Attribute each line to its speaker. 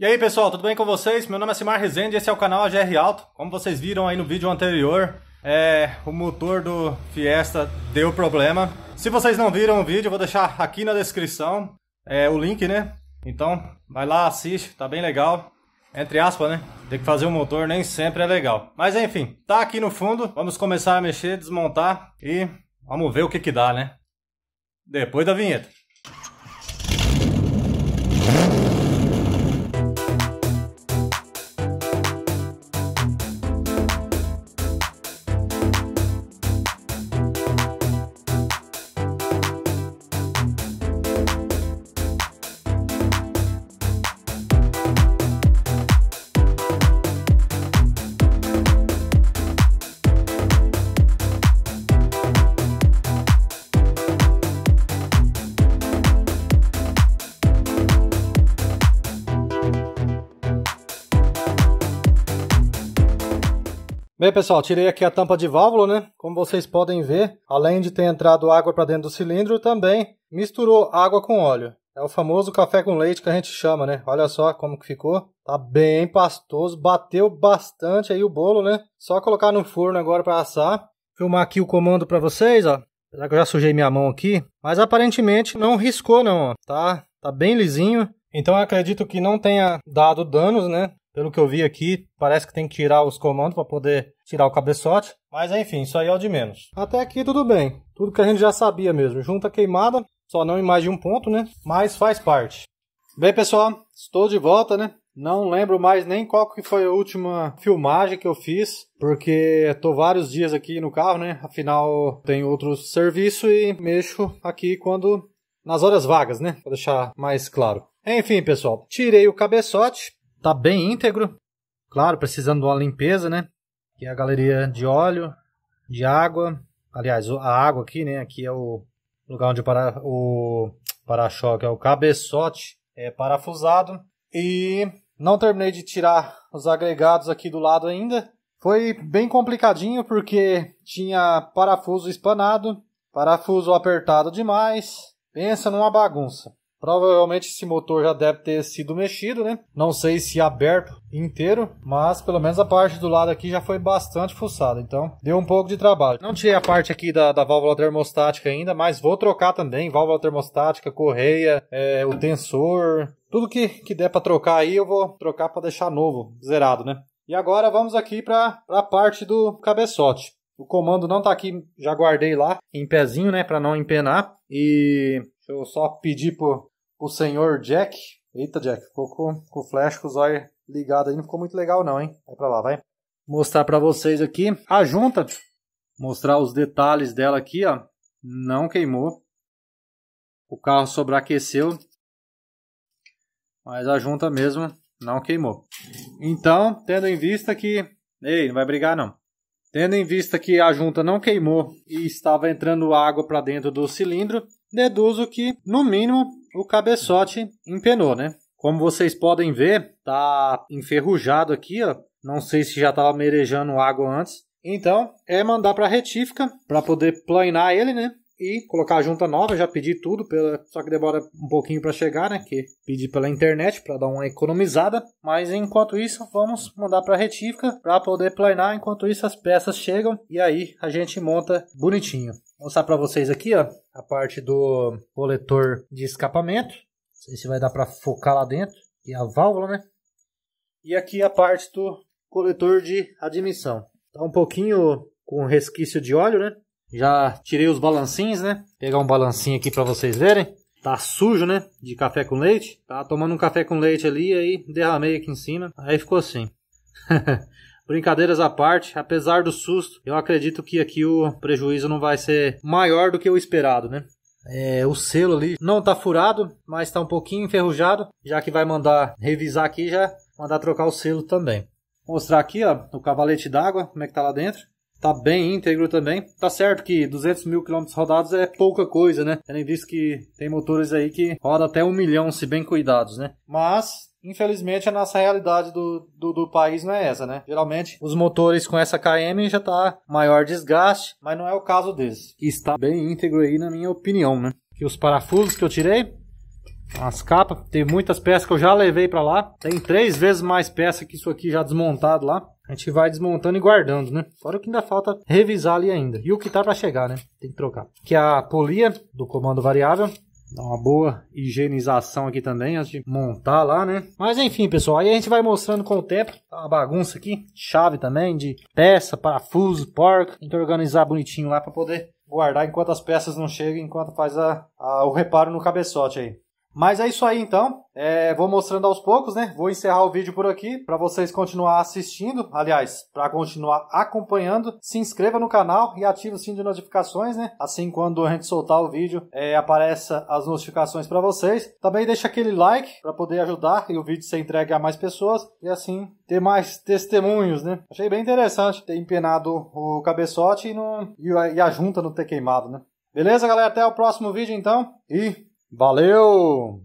Speaker 1: E aí pessoal, tudo bem com vocês? Meu nome é Simar Rezende e esse é o canal AGR Alto. Como vocês viram aí no vídeo anterior, é, o motor do Fiesta deu problema. Se vocês não viram o vídeo, eu vou deixar aqui na descrição é, o link, né? Então, vai lá, assiste, tá bem legal. Entre aspas, né? Tem que fazer o um motor nem sempre é legal. Mas enfim, tá aqui no fundo. Vamos começar a mexer, desmontar e vamos ver o que que dá, né? Depois da vinheta. Bem, pessoal, tirei aqui a tampa de válvula, né? Como vocês podem ver, além de ter entrado água para dentro do cilindro, também misturou água com óleo. É o famoso café com leite que a gente chama, né? Olha só como que ficou. Tá bem pastoso, bateu bastante aí o bolo, né? Só colocar no forno agora para assar. Filmar aqui o comando para vocês, ó. Apesar que eu já sujei minha mão aqui, mas aparentemente não riscou não, ó. Tá, tá bem lisinho. Então eu acredito que não tenha dado danos, né? Pelo que eu vi aqui, parece que tem que tirar os comandos para poder tirar o cabeçote. Mas enfim, isso aí é o de menos. Até aqui tudo bem. Tudo que a gente já sabia mesmo. Junta queimada, só não em mais de um ponto, né? Mas faz parte. Bem, pessoal, estou de volta, né? Não lembro mais nem qual que foi a última filmagem que eu fiz, porque estou vários dias aqui no carro, né? Afinal, tem outro serviço e mexo aqui quando nas horas vagas, né? Para deixar mais claro. Enfim, pessoal, tirei o cabeçote, Tá bem íntegro, claro, precisando de uma limpeza, né? Que é a galeria de óleo, de água. Aliás, a água aqui, né? Aqui é o lugar onde para, o para-choque é o cabeçote é parafusado. E não terminei de tirar os agregados aqui do lado ainda. Foi bem complicadinho porque tinha parafuso espanado, parafuso apertado demais. Pensa numa bagunça. Provavelmente esse motor já deve ter sido mexido, né? Não sei se aberto inteiro, mas pelo menos a parte do lado aqui já foi bastante fuçada, então deu um pouco de trabalho. Não tirei a parte aqui da, da válvula termostática ainda, mas vou trocar também válvula termostática, correia, é, o tensor, tudo que, que der para trocar aí eu vou trocar para deixar novo, zerado, né? E agora vamos aqui para a parte do cabeçote. O comando não tá aqui, já guardei lá em pezinho, né, para não empenar. E eu só pedi pro, o senhor Jack. Eita, Jack, ficou com, com o flash, com o zóio ligado aí. Não ficou muito legal, não, hein? Vai pra lá, vai. Mostrar pra vocês aqui a junta. Mostrar os detalhes dela aqui, ó. Não queimou. O carro sobreaqueceu. Mas a junta mesmo não queimou. Então, tendo em vista que. Ei, não vai brigar, não. Tendo em vista que a junta não queimou e estava entrando água para dentro do cilindro, deduzo que, no mínimo, o cabeçote empenou, né? Como vocês podem ver, tá enferrujado aqui, ó. Não sei se já tava merejando água antes. Então, é mandar para retífica para poder planear ele, né? e colocar a junta nova. Já pedi tudo, pela... só que demora um pouquinho para chegar, né? Que pedi pela internet para dar uma economizada. Mas enquanto isso, vamos mandar para a retífica para poder planear. Enquanto isso, as peças chegam e aí a gente monta bonitinho. Vou mostrar para vocês aqui, ó, a parte do coletor de escapamento. Não sei se vai dar para focar lá dentro, e a válvula, né? E aqui a parte do coletor de admissão. Tá um pouquinho com resquício de óleo, né? Já tirei os balancinhos, né? pegar um balancinho aqui para vocês verem. Tá sujo, né? De café com leite. Tá tomando um café com leite ali, aí derramei aqui em cima. Aí ficou assim. Brincadeiras à parte, apesar do susto, eu acredito que aqui o prejuízo não vai ser maior do que o esperado, né? É, o selo ali não tá furado, mas tá um pouquinho enferrujado, já que vai mandar revisar aqui já, mandar trocar o selo também. Vou mostrar aqui, ó, o cavalete d'água, como é que tá lá dentro tá bem íntegro também. Tá certo que 200 mil quilômetros rodados é pouca coisa, né? Além disso que tem motores aí que rodam até um milhão se bem cuidados, né? Mas Infelizmente, a nossa realidade do, do, do, país não é essa, né? Geralmente, os motores com essa KM já tá maior desgaste, mas não é o caso desse. Está bem íntegro aí, na minha opinião, né? Que os parafusos que eu tirei as capas. Tem muitas peças que eu já levei para lá. Tem três vezes mais peça que isso aqui já desmontado lá. A gente vai desmontando e guardando, né? Fora o que ainda falta revisar ali ainda. E o que tá para chegar, né? Tem que trocar. Que a polia do comando variável. Dá uma boa higienização aqui também antes de montar lá, né? Mas enfim, pessoal, aí a gente vai mostrando com o tempo. Tá uma bagunça aqui, chave também de peça, parafuso, porca. Tem que organizar bonitinho lá para poder guardar enquanto as peças não chegam, enquanto faz a, a, o reparo no cabeçote aí. Mas é isso aí então. É, vou mostrando aos poucos, né? Vou encerrar o vídeo por aqui para vocês continuar assistindo, aliás, para continuar acompanhando. Se inscreva no canal e ative o sininho de notificações, né? Assim, quando a gente soltar o vídeo, é, apareça as notificações para vocês. Também deixa aquele like para poder ajudar e o vídeo ser entregue a mais pessoas e assim ter mais testemunhos, né? Achei bem interessante ter empenado o cabeçote e, no, e a junta não ter queimado, né? Beleza, galera? Até o próximo vídeo então e Valeu!